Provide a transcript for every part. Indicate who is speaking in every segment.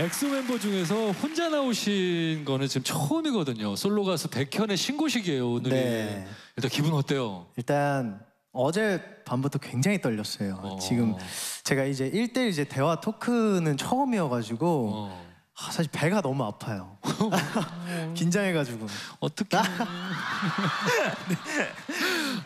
Speaker 1: 엑소 멤버 중에서 혼자 나오신 거는 지금 처음이거든요. 솔로 가수 백현의
Speaker 2: 신곡이에요오늘 네. 일단 기분 어때요? 일단 어제 밤부터 굉장히 떨렸어요. 어. 지금 제가 이제 1대1 이제 대화 토크는 처음이어가지고 어. 아, 사실 배가 너무 아파요. 긴장해가지고 어떻게?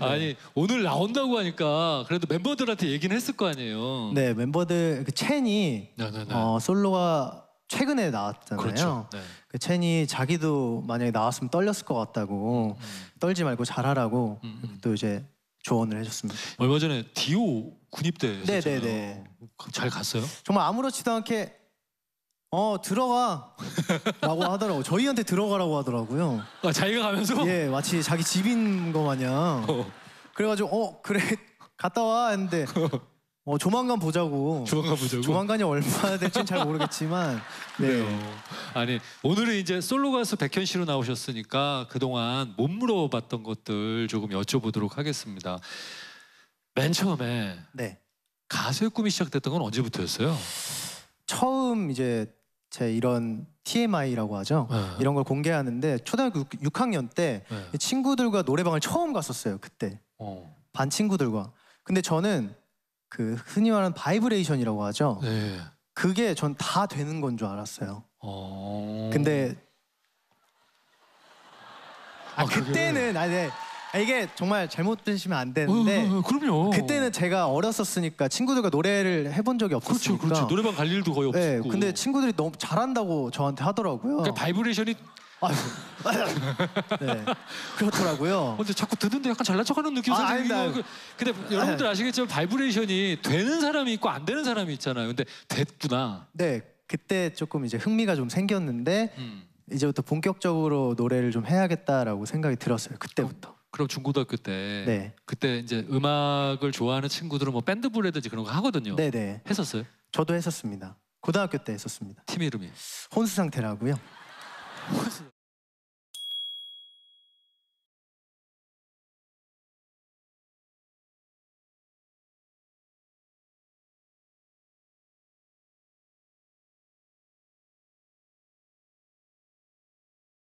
Speaker 2: 아니 네.
Speaker 1: 오늘 나온다고 하니까 그래도 멤버들한테 얘기는 했을 거 아니에요. 네
Speaker 2: 멤버들 그 첸이 네, 네, 네. 어, 솔로가 최근에 나왔잖아요. 그렇죠. 네. 그 첸이 자기도 만약에 나왔으면 떨렸을 것 같다고 음, 음. 떨지 말고 잘하라고 음, 음, 또 이제 조언을 해줬습니다.
Speaker 1: 얼마 전에 디오 군입대 네네네. 네. 어, 잘 갔어요?
Speaker 2: 정말 아무렇지도 않게 어 들어가 라고 하더라고 저희한테 들어가라고 하더라고요 아, 자기가 가면서? 예 마치 자기 집인 거 마냥 어. 그래가지고 어 그래 갔다 와 했는데 어 조만간 보자고 조만간 보자고? 조만간이 얼마나 될지는 잘 모르겠지만
Speaker 1: 네. 그래요 네. 아니 오늘은 이제 솔로 가수 백현 씨로 나오셨으니까 그동안 못 물어봤던 것들 조금 여쭤보도록 하겠습니다 맨 처음에 네. 가수의 꿈이 시작됐던 건 언제부터였어요?
Speaker 2: 처음 이제 제 이런 TMI라고 하죠. 네. 이런 걸 공개하는데 초등학교 6, 학년 때 네. 이 친구들과 노래방을 처음 갔었어요. 그때 어. 반 친구들과. 근데 저는 그 흔히 말하는 바이브레이션이라고 하죠. 네. 그게 전 다 되는 건 줄 알았어요. 어. 근데 아, 아 그게- 그때는 아니 네. 아, 이게 정말 잘못 드시면 안 되는데 어, 어, 어, 그럼요. 그때는 제가 어렸었으니까 친구들과 노래를 해본 적이 그렇죠, 그렇죠. 없었으니까 그렇죠. 노래방 갈 일도 거의 네, 없었고 근데 친구들이 너무 잘한다고 저한테 하더라고요. 그러니까
Speaker 1: 바이브레이션이 아, 네,
Speaker 2: 그렇더라고요. 어, 근데 자꾸 듣는데 약간 잘난 척하는 느낌 아, 아닙니다. 그,
Speaker 1: 근데 네. 여러분들 아시겠지만 바이브레이션이 되는 사람이 있고 안 되는 사람이 있잖아요. 근데 됐구나.
Speaker 2: 네, 그때 조금 이제 흥미가 좀 생겼는데 음. 이제부터 본격적으로 노래를 좀 해야겠다라고 생각이 들었어요. 그때부터. 그럼 중고등학교
Speaker 1: 때 네. 그때 이제 음악을 좋아하는 친구들은 뭐 밴드 부라든지 그런 거
Speaker 2: 하거든요. 네네. 네. 했었어요? 저도 했었습니다. 고등학교 때 했었습니다. 팀 이름이. 혼수 상태라고요. 혼수.